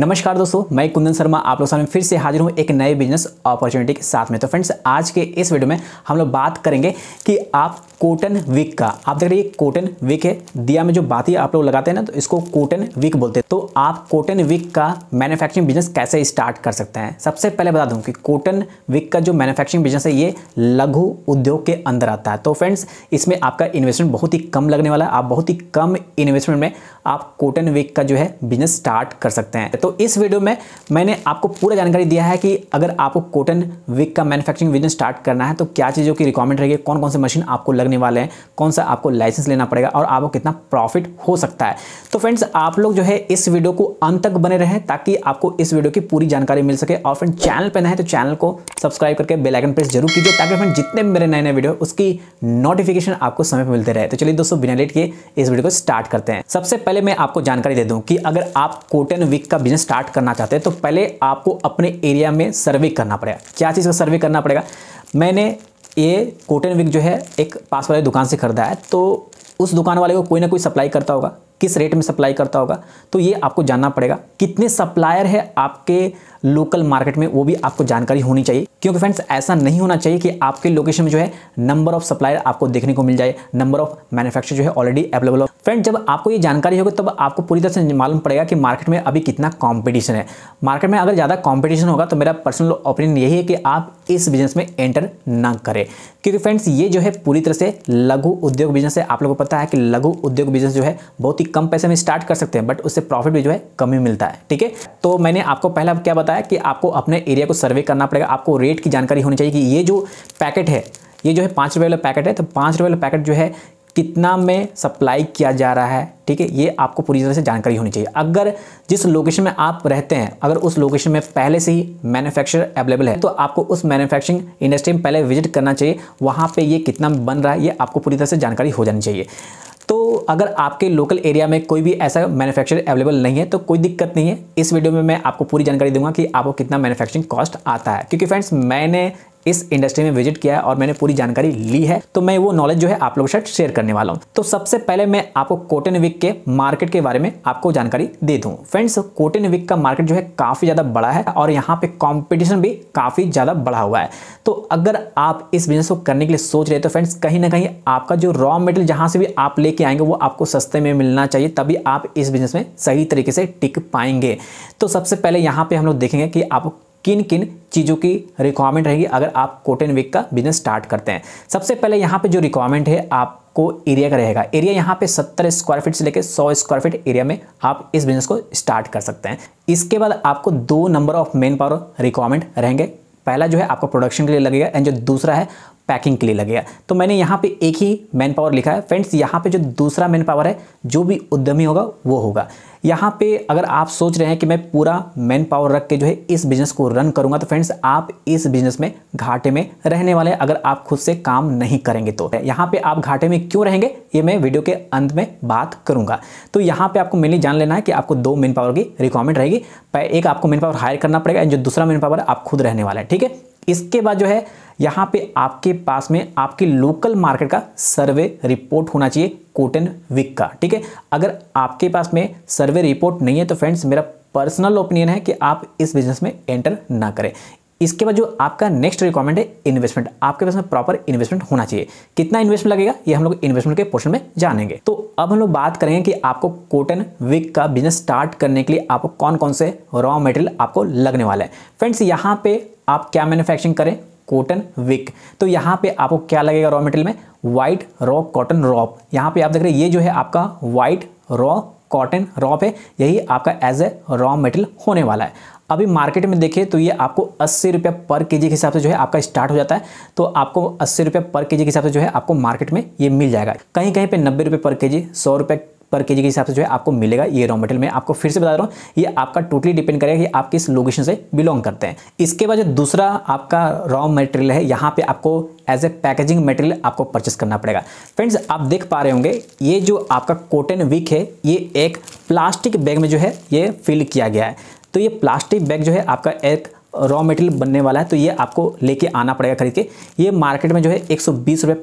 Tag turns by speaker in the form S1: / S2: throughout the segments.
S1: नमस्कार दोस्तों मैं कुंदन शर्मा आप लोग सामने फिर से हाजिर हूँ एक नए बिजनेस अपॉर्चुनिटी के साथ में तो फ्रेंड्स आज के इस वीडियो में हम लोग बात करेंगे कि आप कोटन विक का आप देख रहे हैं कॉटन विक है दिया में जो ही आप लोग लगाते हैं ना तो इसको कोटन विक बोलते हैं तो आप कॉटन विक का मैन्युफैक्चरिंग बिजनेस कैसे स्टार्ट कर सकते हैं सबसे पहले बता दूं कि कोटन विक का जो मैन्युफैक्चरिंग बिजनेस है ये लघु उद्योग के अंदर आता है तो फ्रेंड्स इसमें आपका इन्वेस्टमेंट बहुत ही कम लगने वाला है आप बहुत ही कम इन्वेस्टमेंट में आप कॉटन वेक का जो है बिजनेस स्टार्ट कर सकते हैं तो इस वीडियो में मैंने आपको पूरा जानकारी दिया है कि अगर आपको कॉटन वेक का मैन्युफैक्चरिंग बिजनेस स्टार्ट करना है तो क्या चीज़ों की रिक्वायरमेंट रहेगी कौन कौन से मशीन आपको लगने वाले हैं कौन सा आपको लाइसेंस लेना पड़ेगा और आपको कितना प्रॉफिट हो सकता है तो फ्रेंड्स आप लोग जो है इस वीडियो को अंत तक बने रहें ताकि आपको इस वीडियो की पूरी जानकारी मिल सके और फ्रेंड चैनल पर नए तो चैनल को सब्सक्राइब करके बेलाइकन प्रेस जरूर कीजिए ताकि फ्रेंड जितने मेरे नए नए वीडियो उसकी नोटिफिकेशन आपको समय पर मिलते रहे तो चलिए दोस्तों बिना लेट के इस वीडियो को स्टार्ट करते हैं सबसे पहले पहले मैं आपको जानकारी दे दूं कि अगर आप कोटन विक का बिजनेस स्टार्ट करना चाहते हैं तो पहले आपको अपने एरिया में सर्वे करना पड़ेगा क्या चीज़ का सर्वे करना पड़ेगा मैंने ये कोटन विक जो है एक पास वाले दुकान से खरीदा है तो उस दुकान वाले को कोई ना कोई सप्लाई करता होगा किस रेट में सप्लाई करता होगा तो ये आपको जानना पड़ेगा कितने सप्लायर है आपके लोकल मार्केट में वो भी आपको जानकारी होनी चाहिए क्योंकि फ्रेंड्स ऐसा नहीं होना चाहिए कि आपके लोकेशन में जो है नंबर ऑफ सप्लायर आपको देखने को मिल जाए नंबर ऑफ मैन्युफैक्चर जो है ऑलरेडी अवेलेबल हो फ्रेंड जब आपको ये जानकारी होगी तब आपको पूरी तरह से मालूम पड़ेगा कि मार्केट में अभी कितना कॉम्पिटिशन है मार्केट में अगर ज़्यादा कॉम्पिटिशन होगा तो मेरा पर्सनल ओपिनियन यही है कि आप इस बिजनेस में एंटर ना करें क्योंकि फ्रेंड्स ये जो है पूरी तरह से लघु उद्योग बिजनेस है आप लोगों को पता है कि लघु उद्योग बिजनेस जो है बहुत ही कम पैसे में स्टार्ट कर सकते हैं बट उससे प्रॉफिट भी जो है कम ही मिलता है ठीक है तो मैंने आपको पहला क्या बताया कि आपको अपने एरिया को सर्वे करना पड़ेगा आपको रेट की जानकारी होनी चाहिए कि ये जो पैकेट है ये जो है पाँच रुपये वाला पैकेट है तो पाँच रुपये वाला पैकेट जो है कितना में सप्लाई किया जा रहा है ठीक है ये आपको पूरी तरह से जानकारी होनी चाहिए अगर जिस लोकेशन में आप रहते हैं अगर उस लोकेशन में पहले से ही मैन्युफैक्चरर अवेलेबल है तो आपको उस मैन्युफैक्चरिंग इंडस्ट्री में पहले विजिट करना चाहिए वहाँ पे ये कितना बन रहा है ये आपको पूरी तरह से जानकारी हो जानी चाहिए तो अगर आपके लोकल एरिया में कोई भी ऐसा मैन्युफैक्चर अवेलेबल नहीं है तो कोई दिक्कत नहीं है इस वीडियो में मैं आपको पूरी जानकारी दूंगा कि आपको कितना मैन्युफैक्चरिंग कॉस्ट आता है क्योंकि फ्रेंड्स मैंने इस इंडस्ट्री में विजिट किया है और मैंने पूरी जानकारी ली है तो मैं वो नॉलेज जो है आप लोगों के साथ शेयर करने वाला हूँ तो सबसे पहले मैं आपको कोटन विक के मार्केट के बारे में आपको जानकारी दे दूँ फ्रेंड्स कोटन विक का मार्केट जो है काफ़ी ज़्यादा बड़ा है और यहाँ पे कॉम्पिटिशन भी काफ़ी ज़्यादा बढ़ा हुआ है तो अगर आप इस बिजनेस को करने के लिए सोच रहे तो फ्रेंड्स कहीं ना कहीं आपका जो रॉ मेटेरियल जहाँ से भी आप लेके आएंगे वो आपको सस्ते में मिलना चाहिए तभी आप इस बिजनेस में सही तरीके से टिक पाएंगे तो सबसे पहले यहाँ पर हम लोग देखेंगे कि आप किन किन चीज़ों की रिक्वायरमेंट रहेगी अगर आप कोटेन विक का बिजनेस स्टार्ट करते हैं सबसे पहले यहाँ पे जो रिक्वायरमेंट है आपको एरिया का रहेगा एरिया यहाँ पे 70 स्क्वायर फीट से लेकर 100 स्क्वायर फीट एरिया में आप इस बिजनेस को स्टार्ट कर सकते हैं इसके बाद आपको दो number of main power requirement रहेंगे पहला जो है आपको प्रोडक्शन के लिए लगेगा एंड जो दूसरा है पैकिंग के लिए लगेगा तो मैंने यहाँ पे एक ही मैन पावर लिखा है फ्रेंड्स यहाँ पे जो दूसरा मैन पावर है जो भी उद्यमी होगा वो होगा यहाँ पे अगर आप सोच रहे हैं कि मैं पूरा मैन पावर रख के जो है इस बिज़नेस को रन करूँगा तो फ्रेंड्स आप इस बिज़नेस में घाटे में रहने वाले हैं अगर आप खुद से काम नहीं करेंगे तो यहाँ पे आप घाटे में क्यों रहेंगे ये मैं वीडियो के अंत में बात करूँगा तो यहाँ पे आपको मेनली जान लेना है कि आपको दो मैन पावर की रिक्वायरमेंट रहेगी एक आपको मैन पावर हायर करना पड़ेगा एंड जो दूसरा मैन पावर आप खुद रहने वाला है ठीक है इसके बाद जो है यहाँ पे आपके पास में आपके लोकल मार्केट का सर्वे रिपोर्ट होना चाहिए कोटन विक का ठीक है अगर आपके पास में सर्वे रिपोर्ट नहीं है तो फ्रेंड्स मेरा पर्सनल ओपिनियन है कि आप इस बिजनेस में एंटर ना करें इसके बाद जो आपका नेक्स्ट रिक्वायरमेंट है इन्वेस्टमेंट आपके पास में प्रॉपर इन्वेस्टमेंट होना चाहिए कितना इन्वेस्टमेंट लगेगा ये हम लोग इन्वेस्टमेंट के पोर्शन में जानेंगे तो अब हम लोग बात करेंगे कि आपको कॉटन विक का बिजनेस स्टार्ट करने के लिए आपको कौन कौन से रॉ मटेरियल आपको लगने वाला है फ्रेंड्स यहाँ पे आप क्या मैन्युफैक्चरिंग करें कॉटन विक तो यहाँ पे आपको क्या लगेगा रॉ मटेरियल में व्हाइट रॉ कॉटन रॉप यहाँ पे आप देख रहे हैं ये जो है आपका व्हाइट रॉ कॉटन रॉप है यही आपका एज ए रॉ मटेरियल होने वाला है अभी मार्केट में देखिए तो ये आपको अस्सी रुपये पर के जी के हिसाब से जो है आपका स्टार्ट हो जाता है तो आपको अस्सी रुपये पर के जी के हिसाब से जो है आपको मार्केट में ये मिल जाएगा कहीं कहीं पे नब्बे रुपये पर के जी सौ रुपये पर के जी के हिसाब से जो है आपको मिलेगा ये रॉ मटेरियल मैं आपको फिर से बता रहा हूँ ये आपका टोटली डिपेंड करेगा कि आप किस लोकेशन से बिलोंग करते हैं इसके बाद जो दूसरा आपका रॉ मटेरियल है यहाँ पे आपको एज ए पैकेजिंग मटेरियल आपको परचेस करना पड़ेगा फ्रेंड्स आप देख पा रहे होंगे ये जो आपका कॉटन विक है ये एक प्लास्टिक बैग में जो है ये फिल किया गया है तो ये प्लास्टिक बैग जो है आपका एक रॉ मटेरियल बनने वाला है तो ये आपको लेके आना पड़ेगा खरीद के ये मार्केट में जो है एक सौ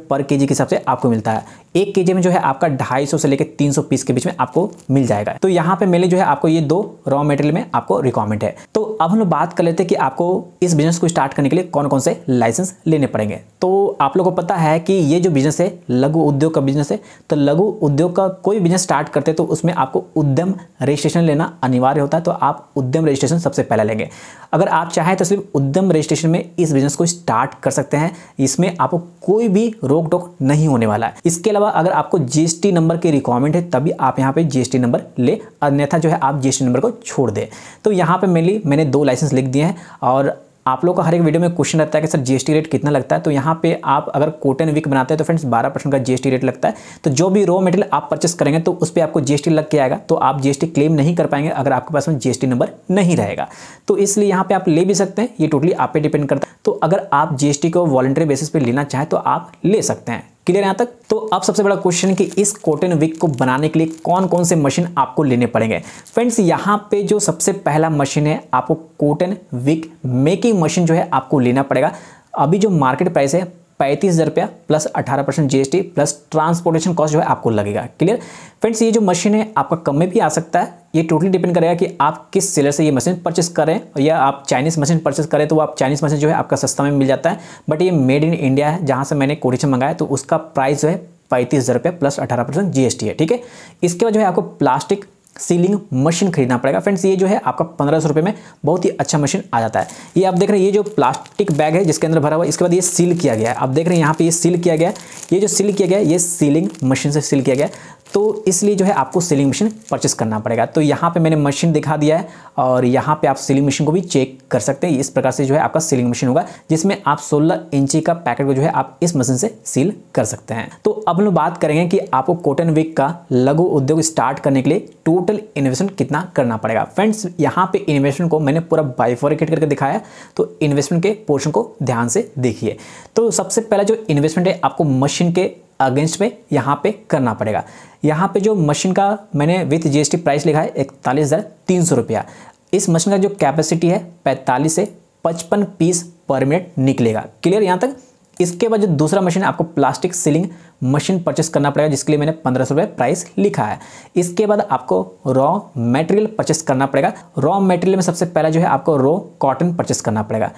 S1: पर के के हिसाब से आपको मिलता है एक के में जो है आपका ढाई से लेकर तीन पीस के बीच में आपको मिल जाएगा तो यहाँ पे मेले जो है आपको ये दो रॉ मटेरियल में आपको रिक्वायरमेंट है तो अब हम लोग बात कर लेते हैं कि आपको इस बिजनेस को स्टार्ट करने के लिए कौन कौन से लाइसेंस लेने पड़ेंगे तो आप लोग को पता है कि ये जो बिजनेस है लघु उद्योग का बिजनेस है तो लघु उद्योग का कोई बिजनेस स्टार्ट करते तो उसमें आपको उद्यम रजिस्ट्रेशन लेना अनिवार्य होता है तो आप उद्यम रजिस्ट्रेशन सबसे पहले लेंगे अगर आप चाहें तो सिर्फ उद्यम रजिस्ट्रेशन में इस बिजनेस को स्टार्ट कर सकते हैं इसमें आपको कोई भी रोक टोक नहीं होने वाला है इसके अलावा अगर आपको जीएसटी नंबर की रिक्वायरमेंट है तभी आप यहाँ पे जीएसटी नंबर ले अन्यथा जो है आप जीएसटी नंबर को छोड़ दें तो यहाँ पे मेनली मैंने दो लाइसेंस लिख दिए हैं और आप लोग का हर एक वीडियो में क्वेश्चन रहता है कि सर जीएसटी रेट कितना लगता है तो यहाँ पे आप अगर कोटन वीक बनाते हैं तो फ्रेंड्स 12 परसेंट का जीएसटी रेट लगता है तो जो भी रॉ मटेरियल आप परचेस करेंगे तो उस पर आपको जीएसटी लग के आएगा तो आप जीएसटी क्लेम नहीं कर पाएंगे अगर आपके पास में जीएसटी नंबर नहीं रहेगा तो इसलिए यहाँ पर आप ले भी सकते हैं ये टोटली आप पे डिपेंड करता है तो अगर आप जीएसटी को वॉलेंट्री बेसिस पर लेना चाहें तो आप ले सकते हैं क्लियर यहाँ तक तो अब सबसे बड़ा क्वेश्चन कि इस कॉटन विक को बनाने के लिए कौन कौन से मशीन आपको लेने पड़ेंगे फ्रेंड्स यहाँ पे जो सबसे पहला मशीन है आपको कॉटन विक मेकिंग मशीन जो है आपको लेना पड़ेगा अभी जो मार्केट प्राइस है पैंतीस हज़ार रुपया प्लस अठारह percent T plus transportation cost जो है आपको लगेगा क्लियर फ्रेंड्स ये जो मशीन है आपका कम में भी आ सकता है ये टोटली डिपेंड करेगा कि आप किस सेलर से ये मशीन परचेस करें या आप चाइनीज़ मशीन परचेस करें तो वो आप चाइनीज़ मशीन जो है आपका सस्ता में मिल जाता है बट ये मेड इन इंडिया है जहाँ से मैंने कोटेशन मंगाया तो उसका प्राइस जो है पैंतीस हज़ार रुपये प्लस अठारह परसेंट टी है ठीक है इसके बाद जो है आपको प्लास्टिक सीलिंग मशीन खरीदना पड़ेगा फ्रेंड्स ये जो है आपका पंद्रह सौ रुपये में बहुत ही अच्छा मशीन आ जाता है ये आप देख रहे हैं ये जो प्लास्टिक बैग है जिसके अंदर भरा हुआ इसके बाद ये सील किया गया है आप देख रहे हैं यहाँ पे ये सील किया गया है ये जो सील किया गया है ये सीलिंग मशीन से सील किया गया तो इसलिए जो है आपको सिलिंग मशीन परचेस करना पड़ेगा तो यहाँ पे मैंने मशीन दिखा दिया है और यहाँ पे आप सिलिंग मशीन को भी चेक कर सकते हैं इस प्रकार से जो है आपका सिलिंग मशीन होगा जिसमें आप 16 इंची का पैकेट को जो है आप इस मशीन से सील कर सकते हैं तो अब हम बात करेंगे कि आपको कॉटन विक का लघु उद्योग स्टार्ट करने के लिए टोटल इन्वेस्टमेंट कितना करना पड़ेगा फ्रेंड्स यहाँ पे इन्वेस्टमेंट को मैंने पूरा बाइफोरिकेट करके दिखाया तो इन्वेस्टमेंट के पोर्शन को ध्यान से देखिए तो सबसे पहला जो इन्वेस्टमेंट है आपको मशीन के अगेंस्ट में यहाँ पे करना पड़ेगा यहाँ पे जो मशीन का मैंने विथ जीएसटी प्राइस लिखा है इकतालीस हज़ार तीन सौ रुपया इस मशीन का जो कैपेसिटी है पैंतालीस से पचपन पीस पर मिनट निकलेगा क्लियर यहाँ तक इसके बाद जो दूसरा मशीन आपको प्लास्टिक सीलिंग मशीन परचेस करना पड़ेगा जिसके लिए मैंने पंद्रह सौ प्राइस लिखा है इसके बाद आपको रॉ मटेरियल परचेस करना पड़ेगा रॉ मटेरियल में सबसे पहला जो है आपको रॉ कॉटन परचेस करना पड़ेगा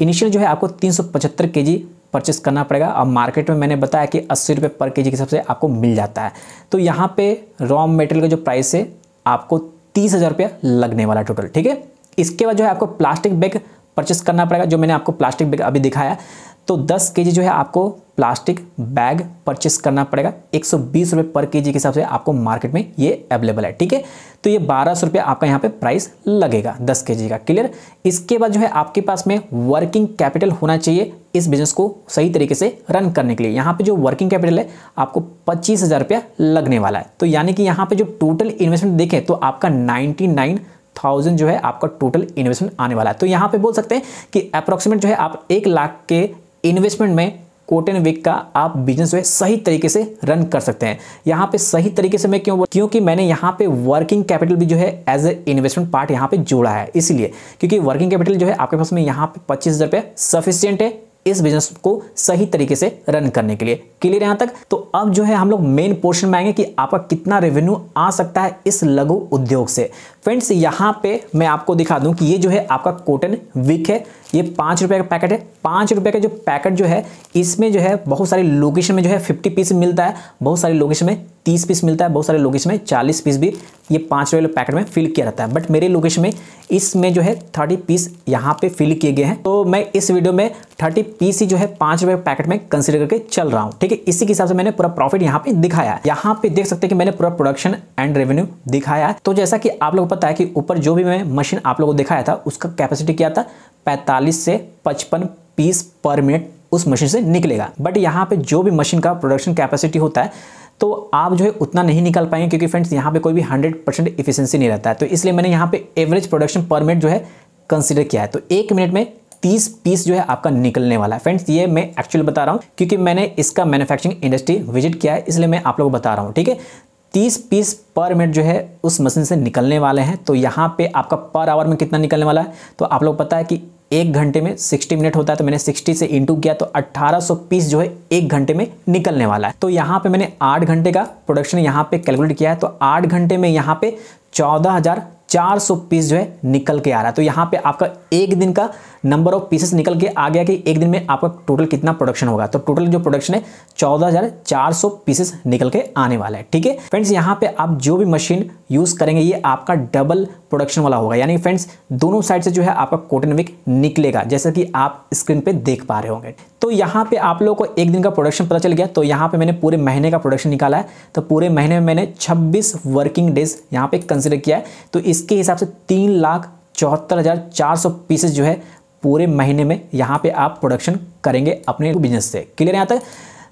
S1: इनिशियल जो है आपको तीन सौ पचहत्तर के जी परचेस करना पड़ेगा और मार्केट में मैंने बताया कि अस्सी रुपये पर के जी के हिसाब से आपको मिल जाता है तो यहाँ पे रॉ मटेरियल का जो प्राइस है आपको तीस हज़ार रुपया लगने वाला टोटल ठीक है इसके बाद जो है आपको प्लास्टिक बैग परचेस करना पड़ेगा जो मैंने आपको प्लास्टिक बैग अभी दिखाया तो 10 केजी जो है आपको प्लास्टिक बैग परचेस करना पड़ेगा एक सौ पर केजी के हिसाब से आपको मार्केट में ये अवेलेबल है ठीक है तो ये बारह सौ आपका यहाँ पे प्राइस लगेगा 10 केजी का क्लियर इसके बाद जो है आपके पास में वर्किंग कैपिटल होना चाहिए इस बिजनेस को सही तरीके से रन करने के लिए यहाँ पे जो वर्किंग कैपिटल है आपको पच्चीस हज़ार रुपया लगने वाला है तो यानी कि यहाँ पे जो टोटल इन्वेस्टमेंट देखें तो आपका नाइन्टी नाइन थाउजेंड जो है आपका टोटल इन्वेस्टमेंट आने वाला है तो यहाँ पे बोल सकते हैं कि अप्रोक्सीमेट जो है आप एक लाख के इन्वेस्टमेंट में कोटन विक का आप बिजनेस जो है सही तरीके से रन कर सकते हैं यहाँ पे सही तरीके से मैं क्यों क्योंकि मैंने यहाँ पे वर्किंग कैपिटल भी जो है एज ए इन्वेस्टमेंट पार्ट यहाँ पे जोड़ा है इसलिए क्योंकि वर्किंग कैपिटल जो है आपके पास में यहाँ पे पच्चीस हज़ार सफिशियंट है इस बिजनेस को सही तरीके से रन करने के लिए क्लियर यहां तक तो अब जो है हम लोग मेन पोर्शन में आएंगे कि आपका कितना रेवेन्यू आ सकता है इस लघु उद्योग से फ्रेंड्स यहाँ पे मैं आपको दिखा दूँ कि ये जो है आपका कॉटन विक है ये पाँच रुपये का पैकेट है पाँच रुपये का जो पैकेट जो है इसमें जो है बहुत सारे लोकेशन में जो है फिफ्टी पीस मिलता है बहुत सारे लोकेशन में तीस पीस मिलता है बहुत सारे लोकेशन में चालीस पीस भी ये पाँच रुपये पैकेट में फिल किया रहता है बट मेरे लोकेशन में इसमें जो है थर्टी पीस यहाँ पे फिल किए गए हैं तो मैं इस वीडियो में थर्टी पीस ही जो है पाँच रुपये पैकेट में कंसिडर करके चल रहा हूँ ठीक है इसी के हिसाब से मैंने पूरा प्रॉफिट यहाँ पे दिखाया है यहाँ पे देख सकते हैं कि मैंने पूरा प्रोडक्शन एंड रेवेन्यू दिखाया है तो जैसा कि आप लोग पता है कि ऊपर जो भी मैं मशीन आप लोगों को दिखाया था उसका कैपेसिटी क्या था 45 से 55 पीस पर मिनट उस मशीन से निकलेगा बट यहाँ पे जो भी मशीन का प्रोडक्शन कैपेसिटी होता है तो आप जो है उतना नहीं निकाल पाएंगे क्योंकि फ्रेंड्स यहाँ पे कोई भी 100 परसेंट इफिशेंसी नहीं रहता है तो इसलिए मैंने यहाँ पे एवरेज प्रोडक्शन पर मिनट जो है कंसिडर किया है तो एक मिनट में 30 पीस जो है आपका निकलने वाला है फ्रेंड्स ये मैं एक्चुअली बता रहा हूँ क्योंकि मैंने इसका मैन्युफैक्चरिंग इंडस्ट्री विजिट किया है इसलिए मैं आप लोगों को बता रहा हूँ ठीक है 30 पीस पर मिनट जो है उस मशीन से निकलने वाले हैं तो यहाँ पे आपका पर आवर में कितना निकलने वाला है तो आप लोग पता है कि एक घंटे में 60 मिनट होता है तो मैंने 60 से इंटू किया तो 1800 पीस जो है एक घंटे में निकलने वाला है तो यहाँ पे मैंने आठ घंटे का प्रोडक्शन यहाँ पे कैलकुलेट किया है तो आठ घंटे में यहाँ पे चौदह हज़ार 400 पीस जो है निकल के आ रहा है तो यहाँ पे आपका एक दिन का नंबर ऑफ पीसेस निकल के आ गया कि एक दिन में आपका टोटल कितना प्रोडक्शन होगा तो टोटल जो प्रोडक्शन है 14,400 पीसेस निकल के आने वाला है ठीक है फ्रेंड्स यहाँ पे आप जो भी मशीन यूज़ करेंगे ये आपका डबल प्रोडक्शन वाला होगा यानी फ्रेंड्स दोनों साइड से जो है आपका कॉटन विक निकलेगा जैसा कि आप स्क्रीन पे देख पा रहे होंगे तो यहाँ पे आप लोगों को एक दिन का प्रोडक्शन पता चल गया तो यहाँ पे मैंने पूरे महीने का प्रोडक्शन निकाला है तो पूरे महीने में मैंने 26 वर्किंग डेज यहाँ पे कंसिडर किया है तो इसके हिसाब से तीन पीसेस जो है पूरे महीने में यहाँ पे आप प्रोडक्शन करेंगे अपने बिजनेस से क्लियर यहाँ तक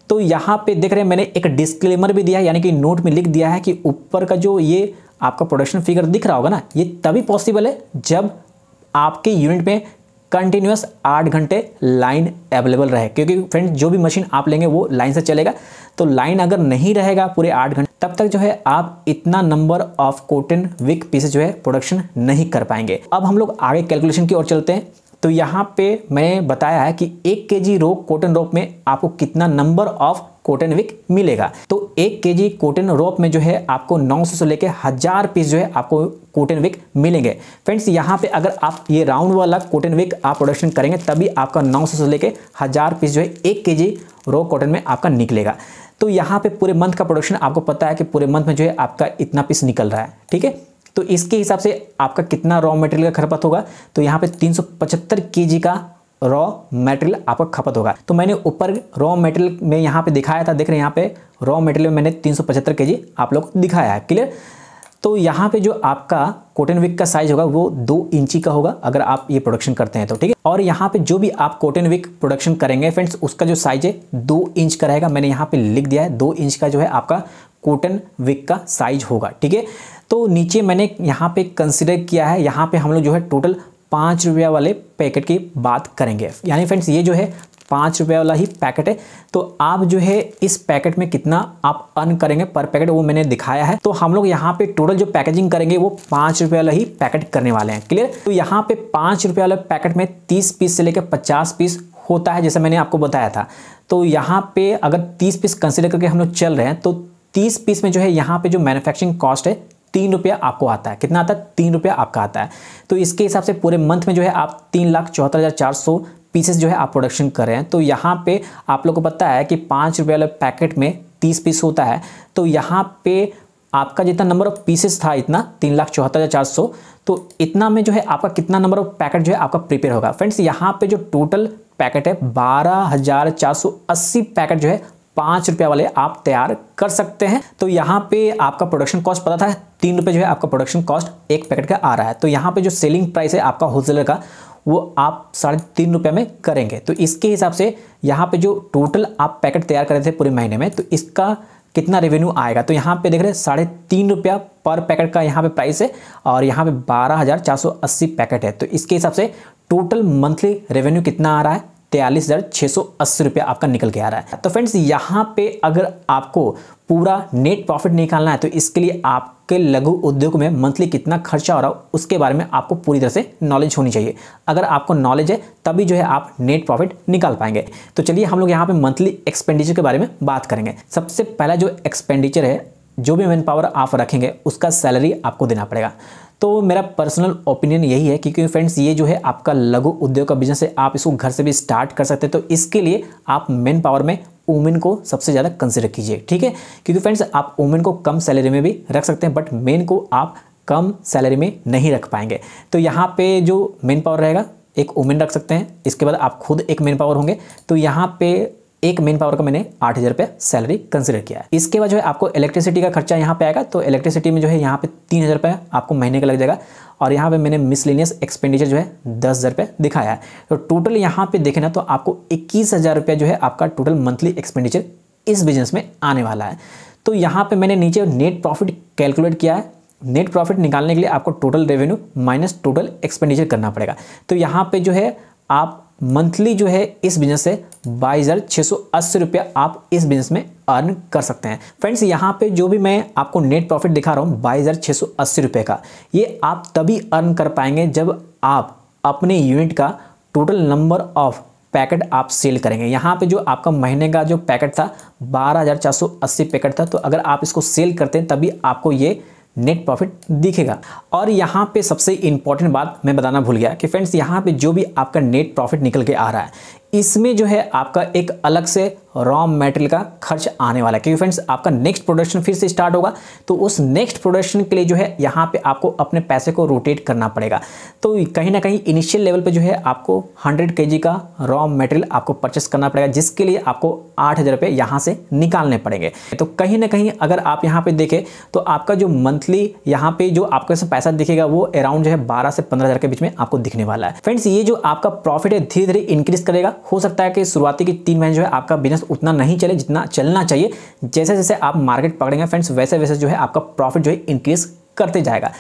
S1: तो यहाँ पे देख रहे हैं मैंने एक डिस्क्लेमर भी दिया है यानी कि नोट में लिख दिया है कि ऊपर का जो ये आपका प्रोडक्शन फिगर दिख रहा होगा ना ये तभी पॉसिबल है जब आपके यूनिट में कंटिन्यूस आठ घंटे लाइन अवेलेबल रहे क्योंकि फ्रेंड जो भी मशीन आप लेंगे वो लाइन से चलेगा तो लाइन अगर नहीं रहेगा पूरे आठ घंटे तब तक जो है आप इतना number of cotton wick pieces जो है प्रोडक्शन नहीं कर पाएंगे अब हम लोग आगे कैलकुलेशन की ओर चलते हैं तो यहाँ पे मैंने बताया है कि एक के जी रोप कॉटन रोप में आपको कितना नंबर ऑफ कॉटन विक मिलेगा तो एक के जी कॉटन रोप में जो है आपको 900 से लेकर हज़ार पीस जो है आपको कॉटन विक मिलेंगे फ्रेंड्स यहाँ पे अगर आप ये राउंड वाला कॉटन विक आप प्रोडक्शन करेंगे तभी आपका 900 से लेकर हज़ार पीस जो है एक के जी रो कॉटन में आपका निकलेगा तो यहाँ पे पूरे मंथ का प्रोडक्शन आपको पता है कि पूरे मंथ में जो है आपका इतना पीस निकल रहा है ठीक है तो इसके हिसाब से आपका कितना रॉ मटेरियल का खपत होगा तो यहाँ पे 375 जी का रॉ मटेरियल आपका खपत होगा तो मैंने ऊपर रॉ मटेरियल में यहाँ पे दिखाया था देख रहे हैं यहाँ पे रॉ मटेरियल मैंने 375 केजी आप लोग दिखाया है क्लियर तो यहाँ पे जो आपका कॉटन विक का साइज होगा वो दो इंची का होगा अगर आप ये प्रोडक्शन करते हैं तो ठीक है और यहाँ पे जो भी आप कॉटन विक प्रोडक्शन करेंगे फ्रेंड्स उसका जो साइज है दो इंच का रहेगा मैंने यहाँ पे लिख दिया है दो इंच का जो है आपका कॉटन विक का साइज होगा ठीक है तो नीचे मैंने यहाँ पे कंसिडर किया है यहाँ पे हम लोग जो है टोटल पाँच रुपया वाले पैकेट की बात करेंगे यानी फ्रेंड्स ये जो है पाँच रुपये वाला ही पैकेट है तो आप जो है इस पैकेट में कितना आप अर्न करेंगे पर पैकेट वो मैंने दिखाया है तो हम लोग यहाँ पे टोटल जो पैकेजिंग करेंगे वो पाँच रुपये वाला ही पैकेट करने वाले हैं क्लियर तो यहाँ पे पाँच रुपये वाले पैकेट में तीस पीस से लेकर पचास पीस होता है जैसे मैंने आपको बताया था तो यहाँ पे अगर तीस पीस कंसिडर करके हम लोग चल रहे हैं तो तीस पीस में जो है यहाँ पे जो मैन्युफैक्चरिंग कॉस्ट है तीन रुपया आपको आता है कितना आता है तीन रुपया आपका आता है तो इसके हिसाब से पूरे मंथ में जो है आप तीन लाख चौहत्तर हज़ार चार सौ पीसेस जो है आप प्रोडक्शन कर रहे हैं तो यहाँ पे आप लोग को पता है कि पाँच रुपये वाले पैकेट में तीस पीस होता है तो यहाँ पे आपका जितना नंबर ऑफ पीसेस था इतना तीन लाख चौहत्तर हज़ार चार सौ तो इतना में जो है आपका कितना नंबर ऑफ पैकेट जो है आपका प्रिपेयर होगा फ्रेंड्स यहाँ पे जो टोटल पैकेट है बारह हज़ार चार सौ अस्सी पैकेट जो है पाँच रुपया वाले आप तैयार कर सकते हैं तो यहाँ पे आपका प्रोडक्शन कॉस्ट पता था तीन रुपये जो है आपका प्रोडक्शन कॉस्ट एक पैकेट का आ रहा है तो यहाँ पे जो सेलिंग प्राइस है आपका होलसेलर का वो आप साढ़े तीन रुपये में करेंगे तो इसके हिसाब से यहाँ पे जो टोटल आप पैकेट तैयार कर रहे थे पूरे महीने में तो इसका कितना रेवेन्यू आएगा तो यहाँ पे देख रहे हैं साढ़े तीन रुपया पर पैकेट का यहाँ पे प्राइस है और यहाँ पे बारह हज़ार चार सौ अस्सी पैकेट है तो इसके हिसाब से टोटल मंथली रेवेन्यू कितना आ रहा है तैयलीस हज़ार छः सौ अस्सी रुपया आपका निकल के आ रहा है तो फ्रेंड्स यहाँ पे अगर आपको पूरा नेट प्रॉफिट निकालना है तो इसके लिए आपके लघु उद्योग में मंथली कितना खर्चा हो रहा है उसके बारे में आपको पूरी तरह से नॉलेज होनी चाहिए अगर आपको नॉलेज है तभी जो है आप नेट प्रॉफिट निकाल पाएंगे तो चलिए हम लोग यहाँ पे मंथली एक्सपेंडिचर के बारे में बात करेंगे सबसे पहला जो एक्सपेंडिचर है जो भी मैन पावर आप रखेंगे उसका सैलरी आपको देना पड़ेगा तो मेरा पर्सनल ओपिनियन यही है क्योंकि फ्रेंड्स ये जो है आपका लघु उद्योग का बिजनेस है आप इसको घर से भी स्टार्ट कर सकते हैं तो इसके लिए आप मैन पावर में वुमेन को सबसे ज़्यादा कंसिडर कीजिए ठीक है क्योंकि फ्रेंड्स आप वुमेन को कम सैलरी में भी रख सकते हैं बट मेन को आप कम सैलरी में नहीं रख पाएंगे तो यहाँ पे जो मेन पावर रहेगा एक वुमेन रख सकते हैं इसके बाद आप खुद एक मेन पावर होंगे तो यहाँ पे एक मेन पावर का मैंने आठ हज़ार रुपये सैलरी कंसिडर किया है इसके बाद जो है आपको इलेक्ट्रिसिटी का खर्चा यहाँ पे आएगा तो इलेक्ट्रिसिटी में जो है यहाँ पे तीन हज़ार रुपये आपको महीने का लग जाएगा और यहाँ पे मैंने मिसलिनियस एक्सपेंडिचर जो है दस हज़ार रुपये दिखाया है तो टोटल यहाँ पे देखे ना तो आपको इक्कीस हज़ार रुपये जो है आपका टोटल मंथली एक्सपेंडिचर इस बिजनेस में आने वाला है तो यहाँ पर मैंने नीचे नेट प्रॉफिट कैलकुलेट किया है नेट प्रॉफिट निकालने के लिए आपको total revenue minus total expenditure करना पड़ेगा तो यहाँ पे जो है आप मंथली जो है इस बिजनेस से बाईस हज़ार छह सौ अस्सी रुपया आप इस बिजनेस में अर्न कर सकते हैं फ्रेंड्स यहां पे जो भी मैं आपको नेट प्रॉफिट दिखा रहा हूं बाईस हज़ार छह सौ अस्सी रुपये का ये आप तभी अर्न कर पाएंगे जब आप अपने यूनिट का टोटल नंबर ऑफ पैकेट आप सेल करेंगे यहाँ पे जो आपका महीने का जो पैकेट था बारह हज़ार चार सौ अस्सी पैकेट था तो अगर आप इसको सेल करते हैं तभी आपको ये नेट प्रॉफिट दिखेगा और यहाँ पे सबसे इंपॉर्टेंट बात मैं बताना भूल गया कि फ्रेंड्स यहाँ पे जो भी आपका नेट प्रॉफिट निकल के आ रहा है इसमें जो है आपका एक अलग से रॉ मेटेरियल का खर्च आने वाला है क्योंकि फ्रेंड्स आपका नेक्स्ट प्रोडक्शन फिर से स्टार्ट होगा तो उस नेक्स्ट प्रोडक्शन के लिए जो है यहाँ पे आपको अपने पैसे को रोटेट करना पड़ेगा तो कहीं ना कहीं इनिशियल लेवल पे जो है आपको 100 के का रॉ मेटेरियल आपको परचेस करना पड़ेगा जिसके लिए आपको आठ हज़ार रुपये यहाँ से निकालने पड़ेंगे तो कहीं ना कहीं अगर आप यहाँ पर देखें तो आपका जो मंथली यहाँ पर जो आपके से पैसा दिखेगा वो अराउंड जो है बारह से पंद्रह के बीच में आपको दिखने वाला है फ्रेंड्स ये जो आपका प्रॉफिट है धीरे धीरे इंक्रीज करेगा हो सकता है कि शुरुआती के तीन महीने जो है आपका बिजनेस उतना नहीं चले जितना चलना चाहिए जैसे जैसे आप मार्केट पकड़ेंगे फ्रेंड्स वैसे वैसे जो है आपका प्रॉफिट जो है इंक्रीज़ करते जाएगा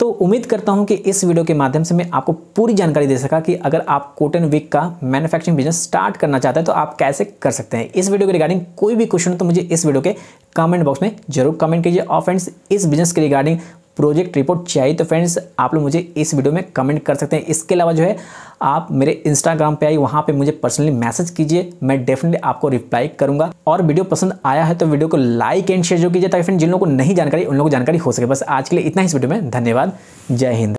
S1: तो उम्मीद करता हूं कि इस वीडियो के माध्यम से मैं आपको पूरी जानकारी दे सका कि अगर आप कॉटन विक का मैन्युफैक्चरिंग बिजनेस स्टार्ट करना चाहते हैं तो आप कैसे कर सकते हैं इस वीडियो के रिगार्डिंग कोई भी क्वेश्चन तो मुझे इस वीडियो के कमेंट बॉक्स में जरूर कमेंट कीजिए और फ्रेंड्स इस बिजनेस के रिगार्डिंग प्रोजेक्ट रिपोर्ट चाहिए तो फ्रेंड्स आप लोग मुझे इस वीडियो में कमेंट कर सकते हैं इसके अलावा जो है आप मेरे इंस्टाग्राम पे आई वहाँ पे मुझे पर्सनली मैसेज कीजिए मैं डेफिनेटली आपको रिप्लाई करूँगा और वीडियो पसंद आया है तो वीडियो को लाइक एंड शेयर जो कीजिए ताकि फ्रेंड जिन लोगों को नहीं जानकारी उन लोगों को जानकारी हो सके बस आज के लिए इतना ही इस वीडियो में धन्यवाद जय हिंद